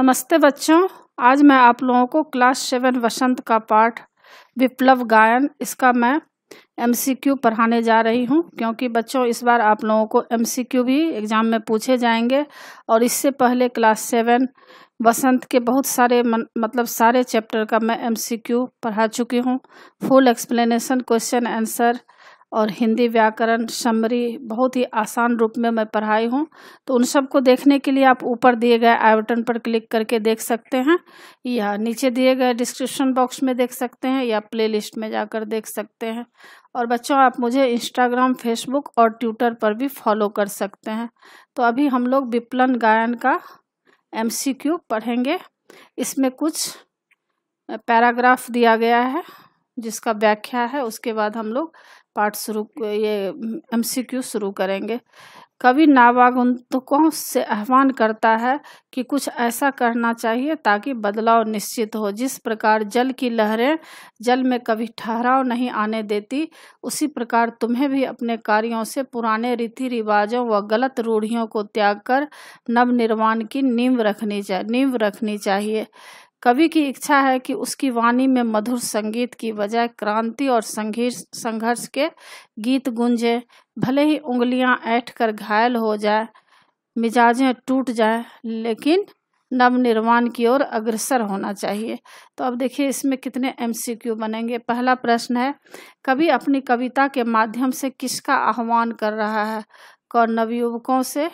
नमस्ते बच्चों आज मैं आप लोगों को क्लास सेवन वसंत का पाठ विप्लव गायन इसका मैं एमसीक्यू पढ़ाने जा रही हूं क्योंकि बच्चों इस बार आप लोगों को एमसीक्यू भी एग्ज़ाम में पूछे जाएंगे और इससे पहले क्लास सेवन वसंत के बहुत सारे मन, मतलब सारे चैप्टर का मैं एमसीक्यू पढ़ा चुकी हूं फुल एक्सप्लेनेशन क्वेश्चन आंसर और हिंदी व्याकरण समरी बहुत ही आसान रूप में मैं पढ़ाई हूँ तो उन सबको देखने के लिए आप ऊपर दिए गए आई बटन पर क्लिक करके देख सकते हैं या नीचे दिए गए डिस्क्रिप्शन बॉक्स में देख सकते हैं या प्लेलिस्ट में जाकर देख सकते हैं और बच्चों आप मुझे इंस्टाग्राम फेसबुक और ट्विटर पर भी फॉलो कर सकते हैं तो अभी हम लोग विपलन गायन का एम पढ़ेंगे इसमें कुछ पैराग्राफ दिया गया है जिसका व्याख्या है उसके बाद हम लोग पाठ शुरू ये एमसीक्यू शुरू करेंगे कवि नावागंतुकों से आह्वान करता है कि कुछ ऐसा करना चाहिए ताकि बदलाव निश्चित हो जिस प्रकार जल की लहरें जल में कभी ठहराव नहीं आने देती उसी प्रकार तुम्हें भी अपने कार्यों से पुराने रीति रिवाजों व गलत रूढ़ियों को त्याग कर नवनिर्माण की नींव रखनी चाहिए नींव रखनी चाहिए कवि की इच्छा है कि उसकी वाणी में मधुर संगीत की बजाय क्रांति और संघर्ष संघर्ष के गीत गूंजे भले ही उंगलियां ऐठ कर घायल हो जाए मिजाजें टूट जाए लेकिन निर्माण की ओर अग्रसर होना चाहिए तो अब देखिए इसमें कितने एमसीक्यू बनेंगे पहला प्रश्न है कवि अपनी कविता के माध्यम से किसका आह्वान कर रहा है कौन नवयुवकों से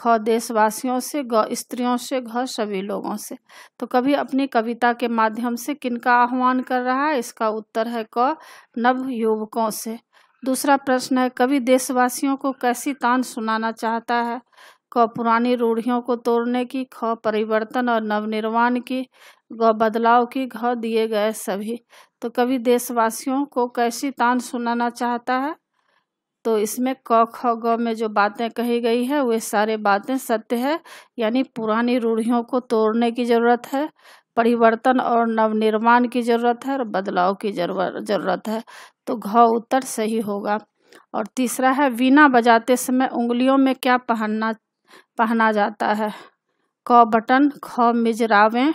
ख देशवासियों से ग स्त्रियों से घ सभी लोगों से तो कभी अपनी कविता के माध्यम से किनका आह्वान कर रहा है इसका उत्तर है क नव युवकों से दूसरा प्रश्न है कवि देशवासियों को कैसी तान सुनाना चाहता है क पुरानी रूढ़ियों को तोड़ने की ख परिवर्तन और नवनिर्माण की ग बदलाव की घ दिए गए सभी तो कवि देशवासियों को कैसी तान सुनाना चाहता है तो इसमें क ख ग में जो बातें कही गई है वे सारे बातें सत्य है यानी पुरानी रूढ़ियों को तोड़ने की ज़रूरत है परिवर्तन और नवनिर्माण की ज़रूरत है और बदलाव की ज़रूरत है तो घ उत्तर सही होगा और तीसरा है वीणा बजाते समय उंगलियों में क्या पहनना पहना जाता है क बटन ख मिजरावें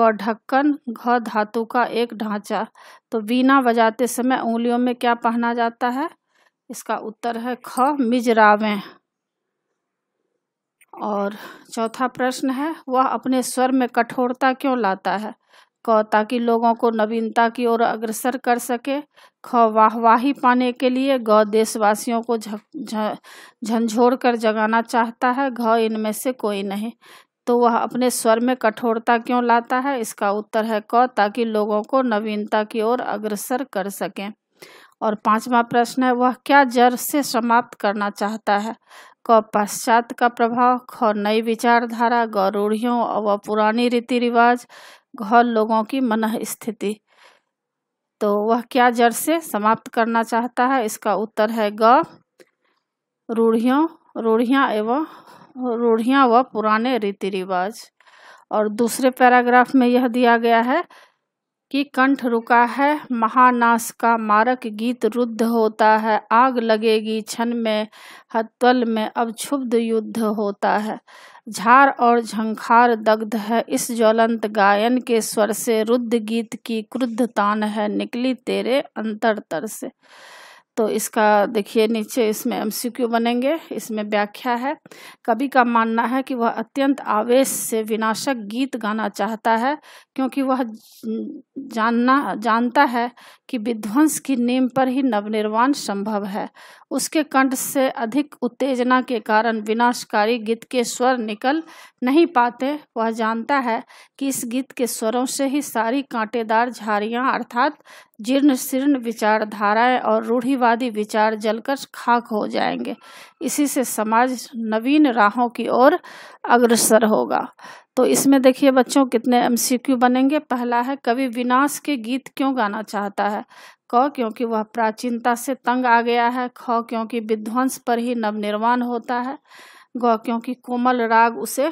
ग ढक्कन घ धातु का एक ढांचा तो वीणा बजाते समय उंगलियों में क्या पहना जाता है इसका उत्तर है ख मिजरावें और चौथा प्रश्न है वह अपने स्वर में कठोरता क्यों लाता है क ताकि लोगों को नवीनता की ओर अग्रसर कर सके ख वाहवाही पाने के लिए ग देशवासियों को झंझोर कर जगाना चाहता है घ इनमें से कोई नहीं तो वह अपने स्वर में कठोरता क्यों लाता है इसका उत्तर है क ताकि लोगों को नवीनता की ओर अग्रसर कर सकें और पांचवा प्रश्न है वह क्या जड़ से समाप्त करना चाहता है क पश्चात का प्रभाव ख नई विचारधारा ग रूढ़ियों व पुरानी रीति रिवाज घ लोगों की मन स्थिति तो वह क्या जड़ से समाप्त करना चाहता है इसका उत्तर है ग रूढ़ियों रूढ़ियाँ एवं रूढ़ियाँ व पुराने रीति रिवाज और दूसरे पैराग्राफ में यह दिया गया है कि कंठ रुका है महानाश का मारक गीत रुद्ध होता है आग लगेगी क्षण में हत्वल में अब क्षुब्ध युद्ध होता है झार और झंखार दग्ध है इस ज्वलंत गायन के स्वर से रुद्ध गीत की क्रुद्ध तान है निकली तेरे अंतर तर से तो इसका देखिए नीचे इसमें एमसीक्यू बनेंगे इसमें व्याख्या है कवि का मानना है कि वह अत्यंत आवेश से विनाशक गीत गाना चाहता है क्योंकि वह जानना जानता है कि विध्वंस की नीम पर ही नवनिर्वाण संभव है उसके कंठ से अधिक उत्तेजना के कारण विनाशकारी गीत के स्वर निकल नहीं पाते वह जानता है कि इस गीत के स्वरों से ही सारी कांटेदार झाड़ियाँ अर्थात जीर्ण शीर्ण विचारधाराएं और रूढ़िवादी विचार जलकर खाक हो जाएंगे इसी से समाज नवीन राहों की ओर अग्रसर होगा तो इसमें देखिए बच्चों कितने एमसीक्यू बनेंगे पहला है कवि विनाश के गीत क्यों गाना चाहता है क क्योंकि वह प्राचीनता से तंग आ गया है ख क्योंकि विध्वंस पर ही नवनिर्माण होता है ग क्योंकि कोमल राग उसे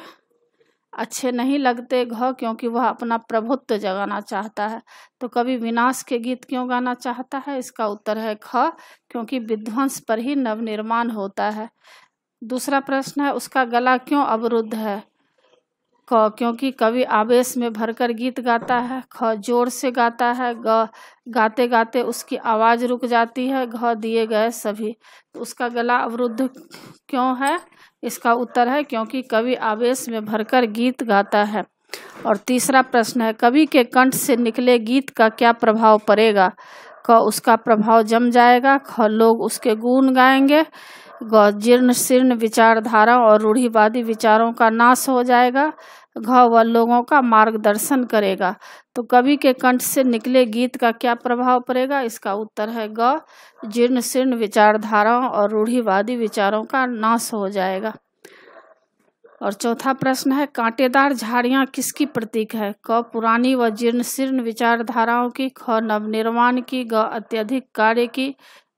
अच्छे नहीं लगते घ क्योंकि वह अपना प्रभुत्व जगाना चाहता है तो कभी विनाश के गीत क्यों गाना चाहता है इसका उत्तर है ख क्योंकि विध्वंस पर ही नवनिर्माण होता है दूसरा प्रश्न है उसका गला क्यों अवरुद्ध है क क्योंकि कवि आवेश में भरकर गीत गाता है ख जोर से गाता है ग गाते गाते उसकी आवाज़ रुक जाती है घ दिए गए सभी तो उसका गला अवरुद्ध क्यों है इसका उत्तर है क्योंकि कवि आवेश में भरकर गीत गाता है और तीसरा प्रश्न है कवि के कंठ से निकले गीत का क्या प्रभाव पड़ेगा क उसका प्रभाव जम जाएगा ख लोग उसके गुण गाएंगे ग जीर्ण शीर्ण विचारधारा और रूढ़िवादी विचारों का नाश हो जाएगा घ व लोगों का मार्गदर्शन करेगा तो कवि के कंठ से निकले गीत का क्या प्रभाव पड़ेगा इसका उत्तर है ग जीर्ण शीर्ण विचारधाराओं और रूढ़िवादी विचारों का नाश हो जाएगा और चौथा प्रश्न है कांटेदार झाड़ियाँ किसकी प्रतीक है क पुरानी व जीर्ण शीर्ण विचारधाराओं की ख नवनिर्माण की ग अत्यधिक कार्य की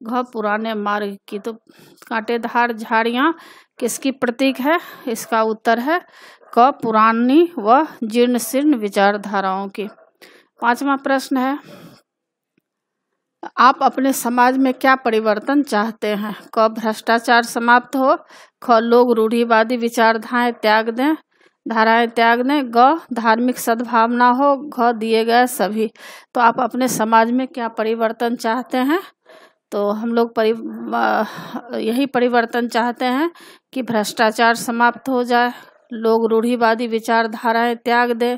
घ पुराने मार्ग की तो कांटेदार झाड़ियाँ किसकी प्रतीक है इसका उत्तर है क पुरानी व जीर्ण शीर्ण विचारधाराओं की पांचवा प्रश्न है आप अपने समाज में क्या परिवर्तन चाहते हैं क भ्रष्टाचार समाप्त हो ख लोग रूढ़िवादी विचारधाराएं त्याग दें धाराएं त्याग दें ग धार्मिक सद्भावना हो घ दिए गए सभी तो आप अपने समाज में क्या परिवर्तन चाहते हैं तो हम लोग परि यही परिवर्तन चाहते हैं कि भ्रष्टाचार समाप्त हो जाए लोग रूढ़िवादी विचारधाराएं त्याग दें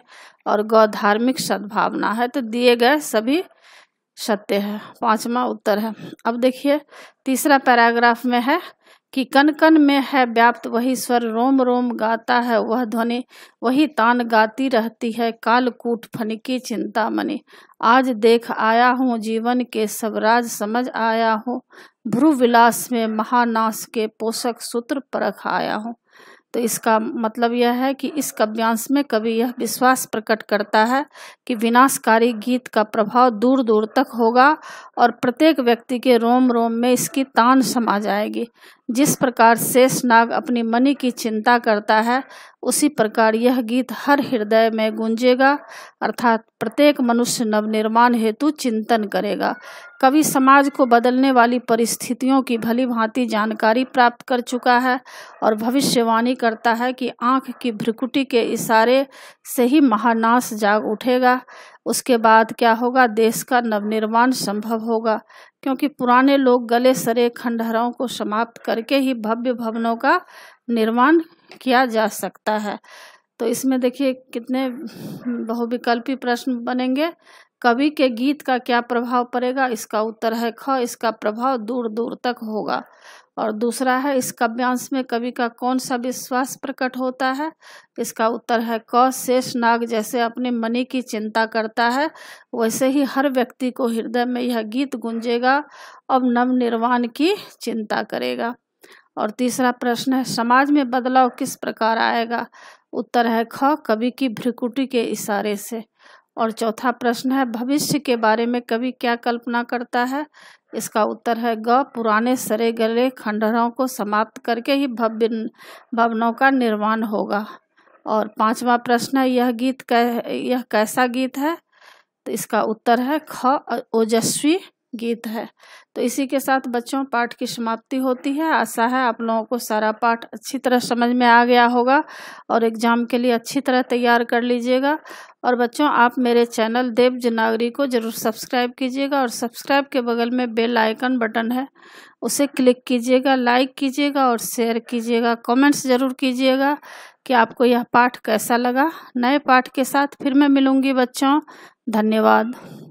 और गौ धार्मिक सद्भावना है तो दिए गए सभी सत्य है पांचवा उत्तर है अब देखिए तीसरा पैराग्राफ में है कि कन कन में है व्याप्त वही स्वर रोम रोम गाता है वह ध्वनि वही तान गाती रहती है कालकूट फनकी चिंता मनी आज देख आया हूँ जीवन के सब राज समझ आया हूँ ध्रुव विलास में महानाश के पोषक सूत्र परख आया हूँ तो इसका मतलब यह है कि इस कव्यांश में कवि यह विश्वास प्रकट करता है कि विनाशकारी गीत का प्रभाव दूर दूर तक होगा और प्रत्येक व्यक्ति के रोम रोम में इसकी तान समा जाएगी जिस प्रकार शेषनाग अपनी मणि की चिंता करता है उसी प्रकार यह गीत हर हृदय में गूंजेगा अर्थात प्रत्येक मनुष्य नवनिर्माण हेतु चिंतन करेगा कवि समाज को बदलने वाली परिस्थितियों की भली भांति जानकारी प्राप्त कर चुका है और भविष्यवाणी करता है कि आँख की भ्रिकुटी के इशारे से ही महानाश जाग उठेगा उसके बाद क्या होगा देश का नवनिर्माण संभव होगा क्योंकि पुराने लोग गले सरे खंडहरों को समाप्त करके ही भव्य भवनों का निर्माण किया जा सकता है तो इसमें देखिए कितने बहुविकल्पी प्रश्न बनेंगे कवि के गीत का क्या प्रभाव पड़ेगा इसका उत्तर है ख इसका प्रभाव दूर दूर तक होगा और दूसरा है इस काव्यांश में कवि का कौन सा विश्वास प्रकट होता है इसका उत्तर है क शेष नाग जैसे अपने मनी की चिंता करता है वैसे ही हर व्यक्ति को हृदय में यह गीत गुंजेगा अब नव निर्वाण की चिंता करेगा और तीसरा प्रश्न है समाज में बदलाव किस प्रकार आएगा उत्तर है ख कवि की भ्रिकुटी के इशारे से और चौथा प्रश्न है भविष्य के बारे में कवि क्या कल्पना करता है इसका उत्तर है ग पुराने सरे गले खंडहरों को समाप्त करके ही भव्य भवनों का निर्माण होगा और पांचवा प्रश्न है यह गीत कै यह कैसा गीत है तो इसका उत्तर है ख ओजस्वी गीत है तो इसी के साथ बच्चों पाठ की समाप्ति होती है आशा है आप लोगों को सारा पाठ अच्छी तरह समझ में आ गया होगा और एग्ज़ाम के लिए अच्छी तरह तैयार कर लीजिएगा और बच्चों आप मेरे चैनल देव जनागरी को ज़रूर सब्सक्राइब कीजिएगा और सब्सक्राइब के बगल में बेल आइकन बटन है उसे क्लिक कीजिएगा लाइक कीजिएगा और शेयर कीजिएगा कमेंट्स ज़रूर कीजिएगा कि आपको यह पाठ कैसा लगा नए पाठ के साथ फिर मैं मिलूँगी बच्चों धन्यवाद